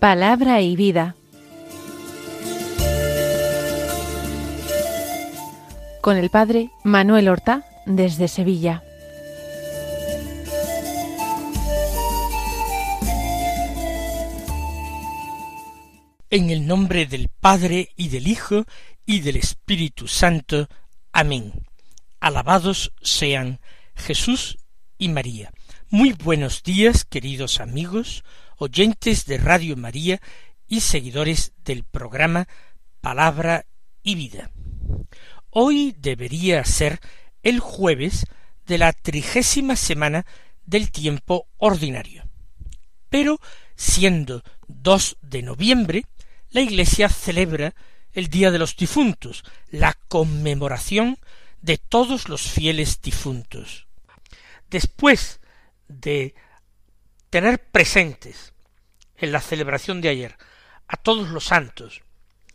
Palabra y vida. Con el Padre Manuel Horta desde Sevilla. En el nombre del Padre y del Hijo y del Espíritu Santo. Amén. Alabados sean Jesús y María. Muy buenos días, queridos amigos oyentes de Radio María y seguidores del programa Palabra y Vida. Hoy debería ser el jueves de la trigésima semana del tiempo ordinario. Pero siendo 2 de noviembre, la Iglesia celebra el Día de los Difuntos, la conmemoración de todos los fieles difuntos. Después de tener presentes en la celebración de ayer a todos los santos,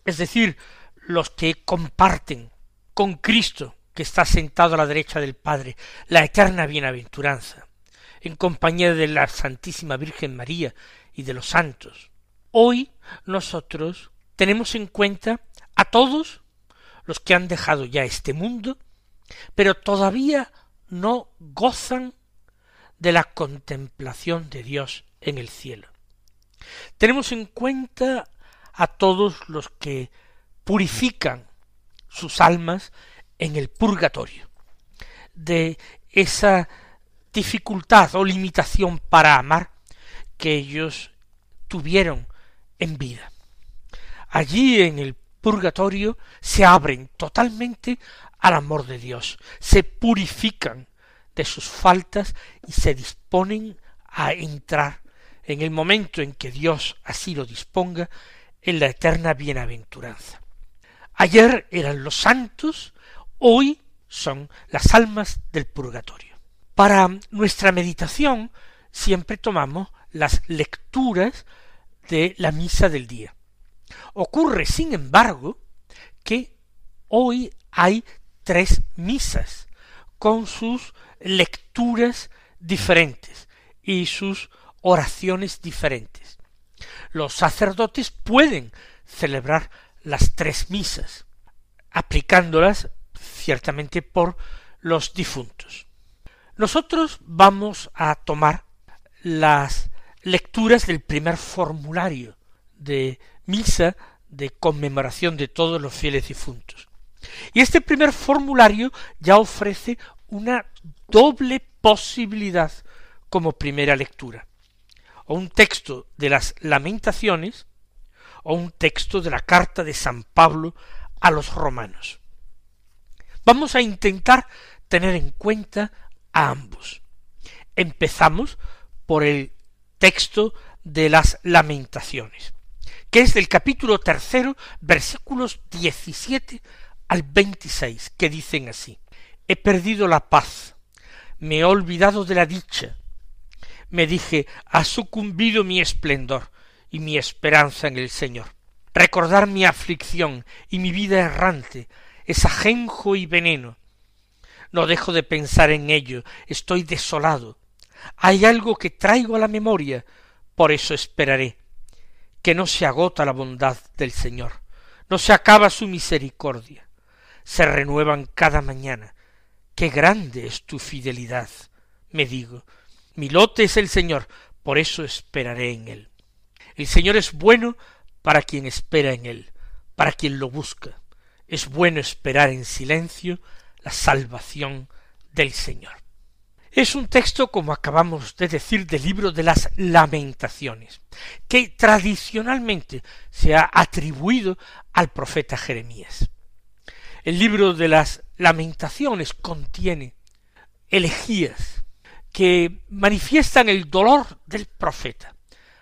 es decir, los que comparten con Cristo que está sentado a la derecha del Padre, la eterna bienaventuranza, en compañía de la Santísima Virgen María y de los santos. Hoy nosotros tenemos en cuenta a todos los que han dejado ya este mundo, pero todavía no gozan de la contemplación de Dios en el cielo. Tenemos en cuenta a todos los que purifican sus almas en el purgatorio, de esa dificultad o limitación para amar que ellos tuvieron en vida. Allí en el purgatorio se abren totalmente al amor de Dios, se purifican de sus faltas y se disponen a entrar en el momento en que Dios así lo disponga, en la eterna bienaventuranza. Ayer eran los santos, hoy son las almas del purgatorio. Para nuestra meditación siempre tomamos las lecturas de la misa del día. Ocurre, sin embargo, que hoy hay tres misas con sus lecturas diferentes y sus oraciones diferentes. Los sacerdotes pueden celebrar las tres misas, aplicándolas ciertamente por los difuntos. Nosotros vamos a tomar las lecturas del primer formulario de misa de conmemoración de todos los fieles difuntos. Y este primer formulario ya ofrece una doble posibilidad como primera lectura un texto de las lamentaciones, o un texto de la carta de San Pablo a los romanos. Vamos a intentar tener en cuenta a ambos. Empezamos por el texto de las lamentaciones, que es del capítulo tercero, versículos 17 al 26, que dicen así, He perdido la paz, me he olvidado de la dicha, me dije, ha sucumbido mi esplendor y mi esperanza en el Señor. Recordar mi aflicción y mi vida errante es ajenjo y veneno. No dejo de pensar en ello, estoy desolado. Hay algo que traigo a la memoria, por eso esperaré. Que no se agota la bondad del Señor, no se acaba su misericordia. Se renuevan cada mañana. Qué grande es tu fidelidad, me digo, mi lote es el Señor, por eso esperaré en Él. El Señor es bueno para quien espera en Él, para quien lo busca. Es bueno esperar en silencio la salvación del Señor. Es un texto, como acabamos de decir, del libro de las lamentaciones, que tradicionalmente se ha atribuido al profeta Jeremías. El libro de las lamentaciones contiene elegías, que manifiestan el dolor del profeta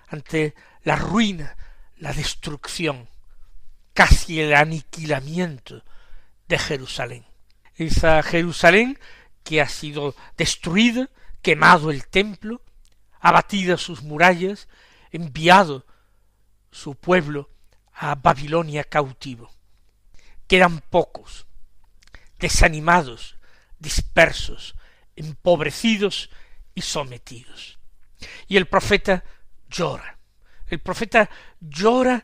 ante la ruina, la destrucción, casi el aniquilamiento de Jerusalén. Esa Jerusalén que ha sido destruida, quemado el templo, abatidas sus murallas, enviado su pueblo a Babilonia cautivo. Quedan pocos, desanimados, dispersos, empobrecidos sometidos. Y el profeta llora. El profeta llora,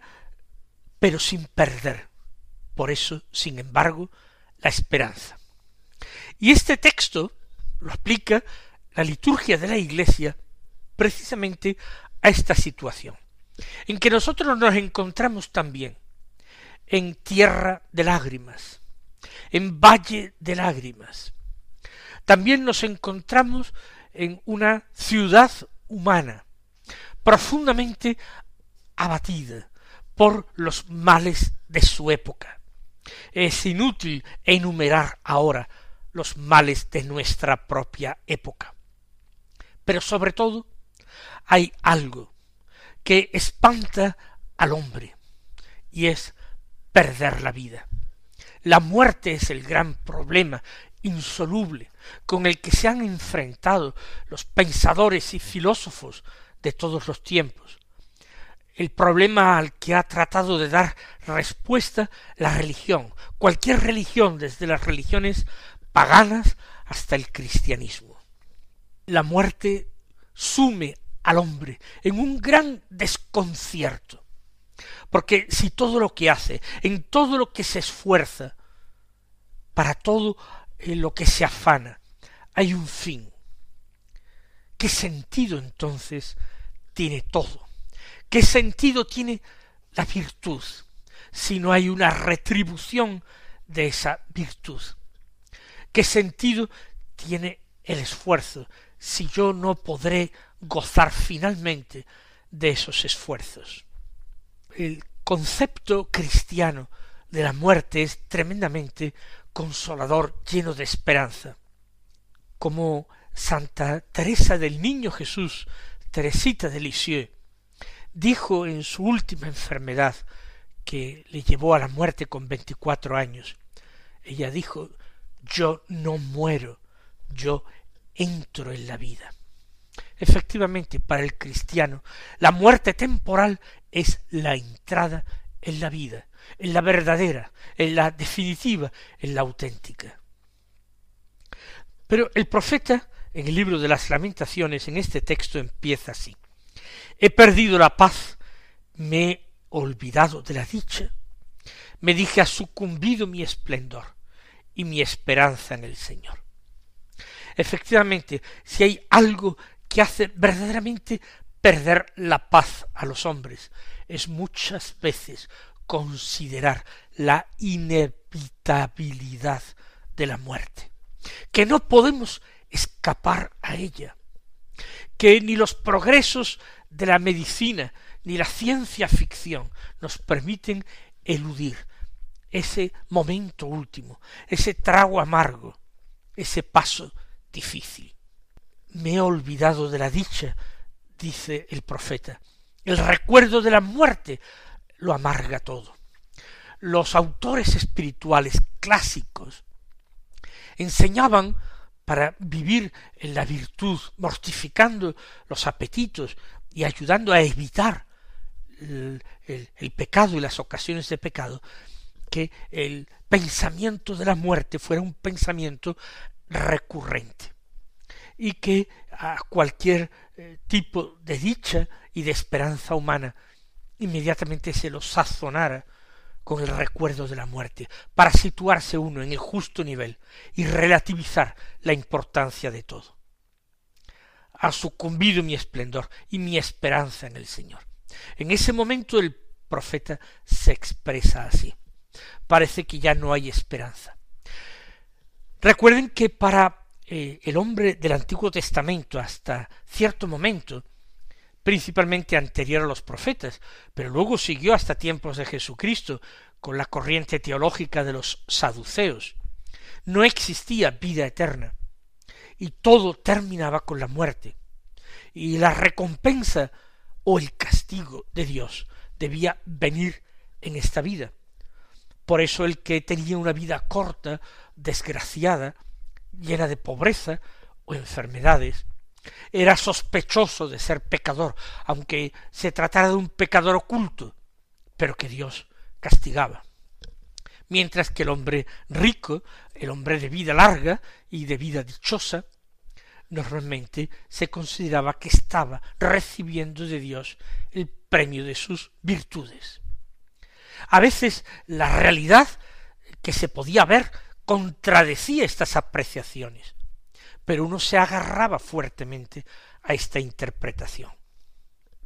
pero sin perder. Por eso, sin embargo, la esperanza. Y este texto lo explica la liturgia de la Iglesia precisamente a esta situación, en que nosotros nos encontramos también en tierra de lágrimas, en valle de lágrimas. También nos encontramos en una ciudad humana profundamente abatida por los males de su época. Es inútil enumerar ahora los males de nuestra propia época. Pero sobre todo hay algo que espanta al hombre y es perder la vida. La muerte es el gran problema insoluble con el que se han enfrentado los pensadores y filósofos de todos los tiempos, el problema al que ha tratado de dar respuesta la religión, cualquier religión, desde las religiones paganas hasta el cristianismo. La muerte sume al hombre en un gran desconcierto, porque si todo lo que hace, en todo lo que se esfuerza, para todo en lo que se afana, hay un fin. ¿Qué sentido entonces tiene todo? ¿Qué sentido tiene la virtud si no hay una retribución de esa virtud? ¿Qué sentido tiene el esfuerzo si yo no podré gozar finalmente de esos esfuerzos? El concepto cristiano de la muerte es tremendamente consolador lleno de esperanza. Como Santa Teresa del Niño Jesús, Teresita de Lisieux, dijo en su última enfermedad, que le llevó a la muerte con veinticuatro años, ella dijo Yo no muero, yo entro en la vida. Efectivamente, para el cristiano, la muerte temporal es la entrada en la vida, en la verdadera, en la definitiva, en la auténtica. Pero el profeta, en el libro de las lamentaciones, en este texto empieza así. He perdido la paz, me he olvidado de la dicha. Me dije, ha sucumbido mi esplendor y mi esperanza en el Señor. Efectivamente, si hay algo que hace verdaderamente perder la paz a los hombres, es muchas veces considerar la inevitabilidad de la muerte, que no podemos escapar a ella, que ni los progresos de la medicina ni la ciencia ficción nos permiten eludir ese momento último, ese trago amargo, ese paso difícil. Me he olvidado de la dicha, dice el profeta. El recuerdo de la muerte lo amarga todo. Los autores espirituales clásicos enseñaban para vivir en la virtud, mortificando los apetitos y ayudando a evitar el, pecado y las ocasiones de pecado, que el pensamiento de la muerte fuera un pensamiento recurrente y que a cualquier eh, tipo de dicha y de esperanza humana inmediatamente se lo sazonara con el recuerdo de la muerte, para situarse uno en el justo nivel y relativizar la importancia de todo. Ha sucumbido mi esplendor y mi esperanza en el Señor. En ese momento el profeta se expresa así. Parece que ya no hay esperanza. Recuerden que para eh, el hombre del Antiguo Testamento hasta cierto momento, principalmente anterior a los profetas, pero luego siguió hasta tiempos de Jesucristo, con la corriente teológica de los saduceos. No existía vida eterna, y todo terminaba con la muerte, y la recompensa o el castigo de Dios debía venir en esta vida. Por eso el que tenía una vida corta, desgraciada, llena de pobreza o enfermedades, era sospechoso de ser pecador, aunque se tratara de un pecador oculto, pero que Dios castigaba. Mientras que el hombre rico, el hombre de vida larga y de vida dichosa, normalmente se consideraba que estaba recibiendo de Dios el premio de sus virtudes. A veces la realidad que se podía ver contradecía estas apreciaciones pero uno se agarraba fuertemente a esta interpretación.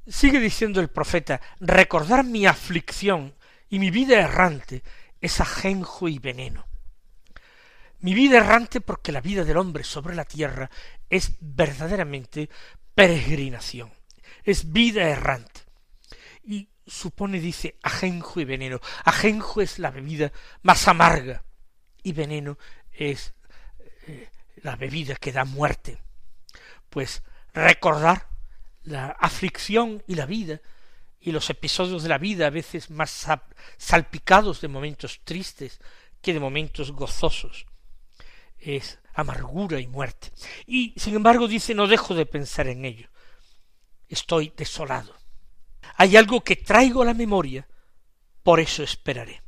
Sigue diciendo el profeta, recordar mi aflicción y mi vida errante es ajenjo y veneno. Mi vida errante porque la vida del hombre sobre la tierra es verdaderamente peregrinación, es vida errante. Y supone, dice, ajenjo y veneno. Ajenjo es la bebida más amarga y veneno es eh, la bebida que da muerte. Pues recordar la aflicción y la vida y los episodios de la vida a veces más salpicados de momentos tristes que de momentos gozosos. Es amargura y muerte. Y sin embargo dice no dejo de pensar en ello. Estoy desolado. Hay algo que traigo a la memoria, por eso esperaré.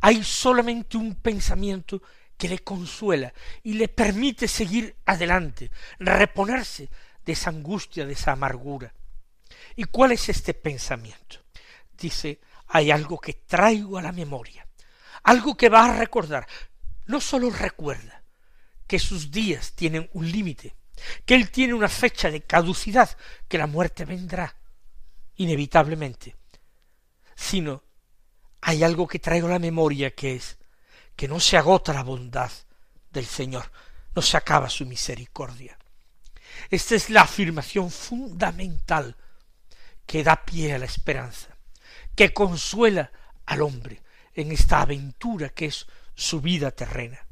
Hay solamente un pensamiento que le consuela y le permite seguir adelante, reponerse de esa angustia, de esa amargura. ¿Y cuál es este pensamiento? Dice, hay algo que traigo a la memoria, algo que va a recordar. No sólo recuerda que sus días tienen un límite, que él tiene una fecha de caducidad, que la muerte vendrá, inevitablemente, sino hay algo que traigo a la memoria que es que no se agota la bondad del Señor, no se acaba su misericordia. Esta es la afirmación fundamental que da pie a la esperanza, que consuela al hombre en esta aventura que es su vida terrena,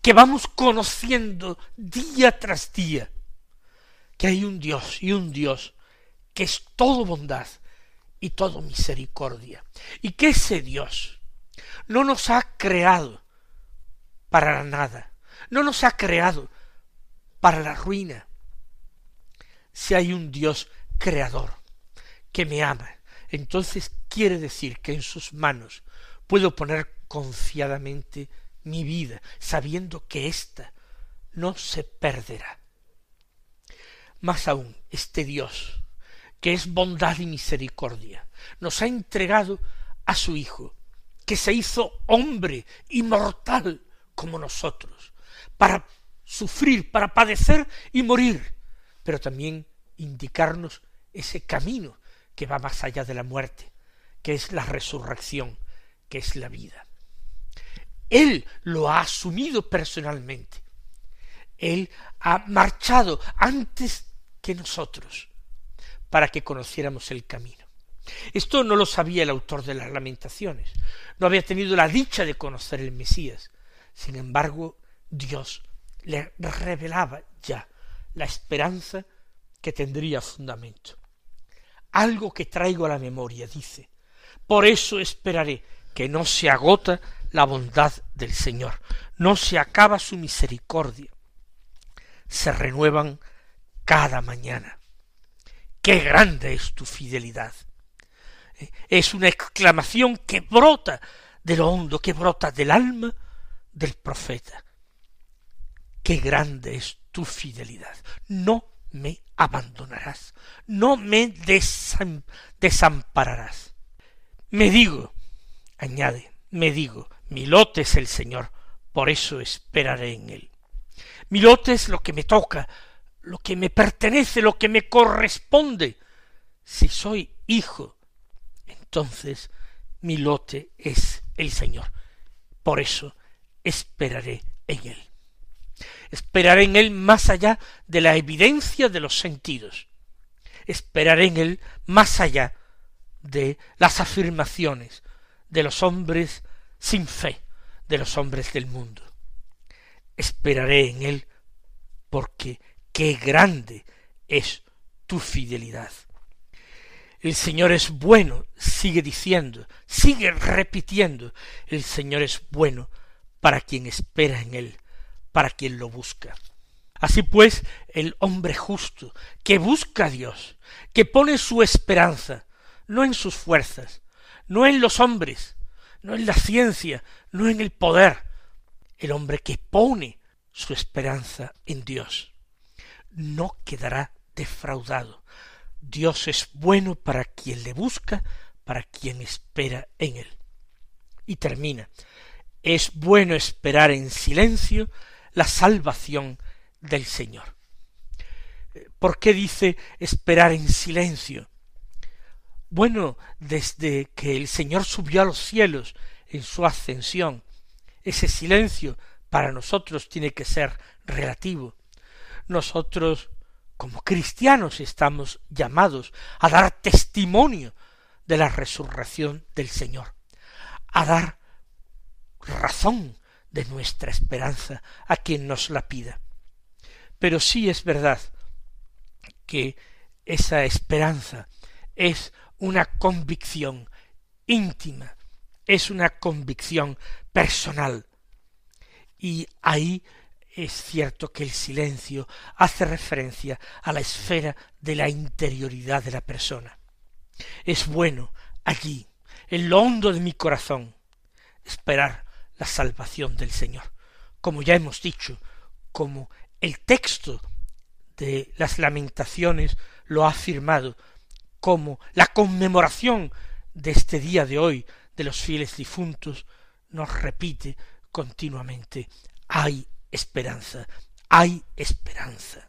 que vamos conociendo día tras día que hay un Dios y un Dios que es todo bondad y todo misericordia, y que ese Dios no nos ha creado para nada, no nos ha creado para la ruina. Si hay un Dios creador que me ama, entonces quiere decir que en sus manos puedo poner confiadamente mi vida, sabiendo que ésta no se perderá. Más aún, este Dios, que es bondad y misericordia, nos ha entregado a su Hijo, que se hizo hombre, inmortal como nosotros, para sufrir, para padecer y morir, pero también indicarnos ese camino que va más allá de la muerte, que es la resurrección, que es la vida. Él lo ha asumido personalmente. Él ha marchado antes que nosotros para que conociéramos el camino. Esto no lo sabía el autor de las lamentaciones. No había tenido la dicha de conocer el Mesías. Sin embargo, Dios le revelaba ya la esperanza que tendría fundamento. Algo que traigo a la memoria, dice. Por eso esperaré que no se agota la bondad del Señor, no se acaba su misericordia. Se renuevan cada mañana. ¡Qué grande es tu fidelidad! es una exclamación que brota de lo hondo, que brota del alma del profeta. Qué grande es tu fidelidad. No me abandonarás, no me desampararás. Me digo, añade, me digo, mi lote es el Señor, por eso esperaré en él. Mi lote es lo que me toca, lo que me pertenece, lo que me corresponde. Si soy hijo entonces mi lote es el Señor. Por eso esperaré en Él. Esperaré en Él más allá de la evidencia de los sentidos. Esperaré en Él más allá de las afirmaciones de los hombres sin fe, de los hombres del mundo. Esperaré en Él porque qué grande es tu fidelidad. El Señor es bueno, sigue diciendo, sigue repitiendo, el Señor es bueno para quien espera en Él, para quien lo busca. Así pues, el hombre justo, que busca a Dios, que pone su esperanza, no en sus fuerzas, no en los hombres, no en la ciencia, no en el poder, el hombre que pone su esperanza en Dios, no quedará defraudado, Dios es bueno para quien le busca, para quien espera en él. Y termina, es bueno esperar en silencio la salvación del Señor. Eh, ¿Por qué dice esperar en silencio? Bueno, desde que el Señor subió a los cielos en su ascensión, ese silencio para nosotros tiene que ser relativo. Nosotros como cristianos estamos llamados a dar testimonio de la resurrección del Señor, a dar razón de nuestra esperanza a quien nos la pida. Pero sí es verdad que esa esperanza es una convicción íntima, es una convicción personal. Y ahí es cierto que el silencio hace referencia a la esfera de la interioridad de la persona. Es bueno, allí, en lo hondo de mi corazón, esperar la salvación del Señor. Como ya hemos dicho, como el texto de las lamentaciones lo ha afirmado, como la conmemoración de este día de hoy de los fieles difuntos nos repite continuamente, ¡Ay! esperanza, hay esperanza.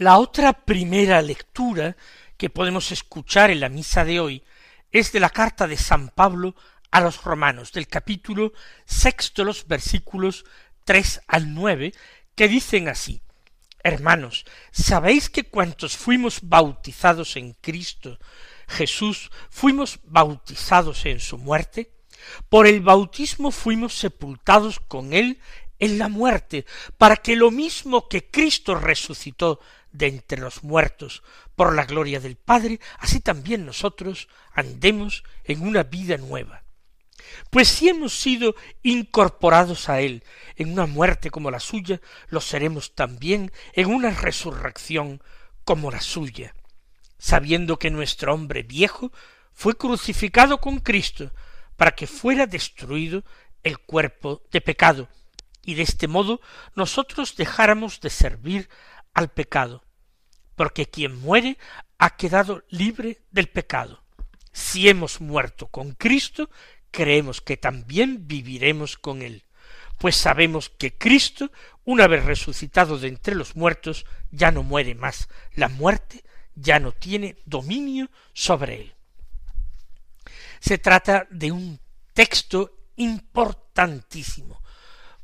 La otra primera lectura que podemos escuchar en la misa de hoy es de la carta de San Pablo a los romanos, del capítulo sexto, los versículos tres al nueve, que dicen así Hermanos, ¿sabéis que cuantos fuimos bautizados en Cristo Jesús, fuimos bautizados en su muerte? Por el bautismo fuimos sepultados con él en la muerte, para que lo mismo que Cristo resucitó de entre los muertos por la gloria del Padre, así también nosotros andemos en una vida nueva. Pues si hemos sido incorporados a Él en una muerte como la suya, lo seremos también en una resurrección como la suya, sabiendo que nuestro hombre viejo fue crucificado con Cristo para que fuera destruido el cuerpo de pecado, y de este modo nosotros dejáramos de servir al pecado, porque quien muere ha quedado libre del pecado. Si hemos muerto con Cristo, creemos que también viviremos con Él, pues sabemos que Cristo, una vez resucitado de entre los muertos, ya no muere más. La muerte ya no tiene dominio sobre Él. Se trata de un texto importantísimo,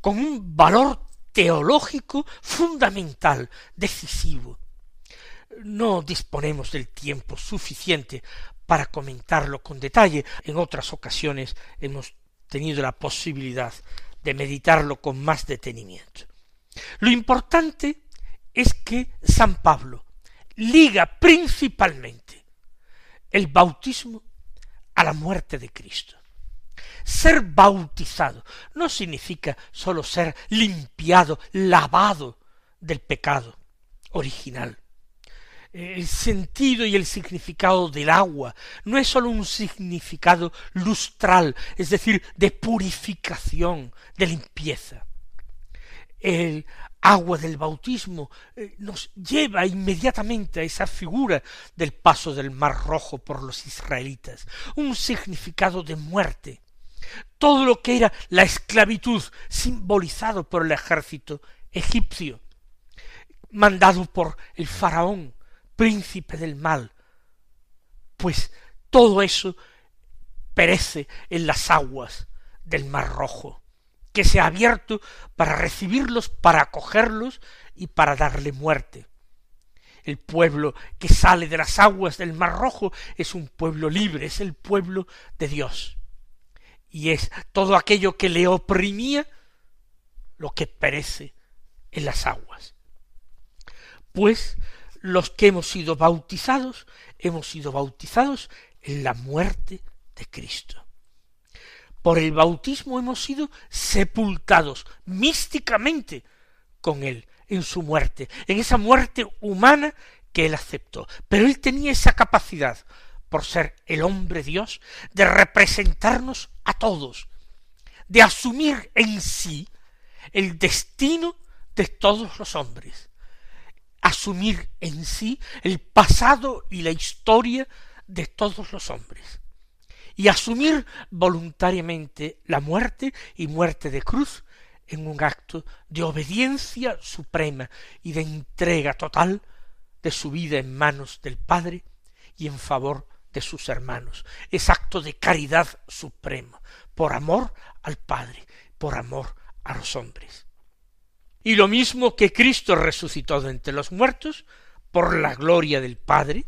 con un valor teológico fundamental, decisivo. No disponemos del tiempo suficiente para comentarlo con detalle. En otras ocasiones hemos tenido la posibilidad de meditarlo con más detenimiento. Lo importante es que San Pablo liga principalmente el bautismo a la muerte de Cristo. Ser bautizado no significa sólo ser limpiado, lavado del pecado original. El sentido y el significado del agua no es sólo un significado lustral, es decir, de purificación, de limpieza. El agua del bautismo eh, nos lleva inmediatamente a esa figura del paso del Mar Rojo por los israelitas, un significado de muerte, todo lo que era la esclavitud simbolizado por el ejército egipcio, mandado por el faraón, príncipe del mal, pues todo eso perece en las aguas del Mar Rojo, que se ha abierto para recibirlos, para acogerlos y para darle muerte. El pueblo que sale de las aguas del Mar Rojo es un pueblo libre, es el pueblo de Dios y es todo aquello que le oprimía lo que perece en las aguas. Pues los que hemos sido bautizados, hemos sido bautizados en la muerte de Cristo. Por el bautismo hemos sido sepultados místicamente con Él en su muerte, en esa muerte humana que Él aceptó. Pero Él tenía esa capacidad ser el hombre Dios, de representarnos a todos, de asumir en sí el destino de todos los hombres, asumir en sí el pasado y la historia de todos los hombres, y asumir voluntariamente la muerte y muerte de cruz en un acto de obediencia suprema y de entrega total de su vida en manos del Padre y en favor sus hermanos. Es acto de caridad suprema, por amor al Padre, por amor a los hombres. Y lo mismo que Cristo resucitó de entre los muertos, por la gloria del Padre,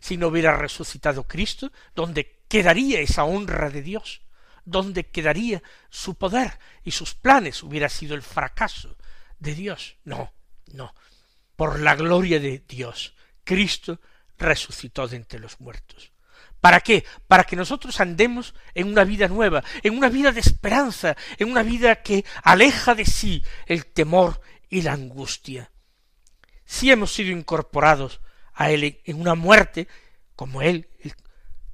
si no hubiera resucitado Cristo, ¿dónde quedaría esa honra de Dios? ¿Dónde quedaría su poder y sus planes? Hubiera sido el fracaso de Dios. No, no. Por la gloria de Dios, Cristo resucitó de entre los muertos. ¿Para qué? Para que nosotros andemos en una vida nueva, en una vida de esperanza, en una vida que aleja de sí el temor y la angustia. Si hemos sido incorporados a Él en una muerte, como Él,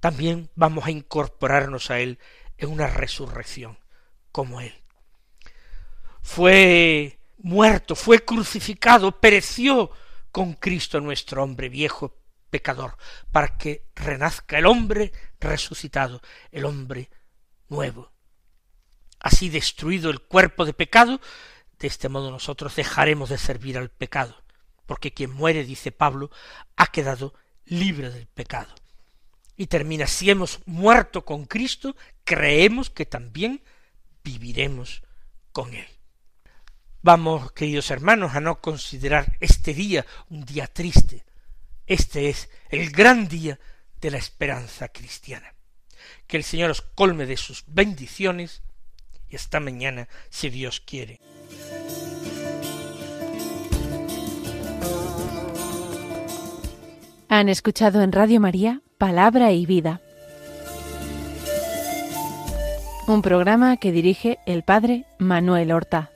también vamos a incorporarnos a Él en una resurrección, como Él. Fue muerto, fue crucificado, pereció con Cristo nuestro hombre viejo, pecador, para que renazca el hombre resucitado, el hombre nuevo. Así destruido el cuerpo de pecado, de este modo nosotros dejaremos de servir al pecado, porque quien muere, dice Pablo, ha quedado libre del pecado. Y termina, si hemos muerto con Cristo, creemos que también viviremos con Él. Vamos, queridos hermanos, a no considerar este día un día triste, este es el gran día de la esperanza cristiana. Que el Señor os colme de sus bendiciones y hasta mañana, si Dios quiere. Han escuchado en Radio María Palabra y Vida, un programa que dirige el Padre Manuel Horta.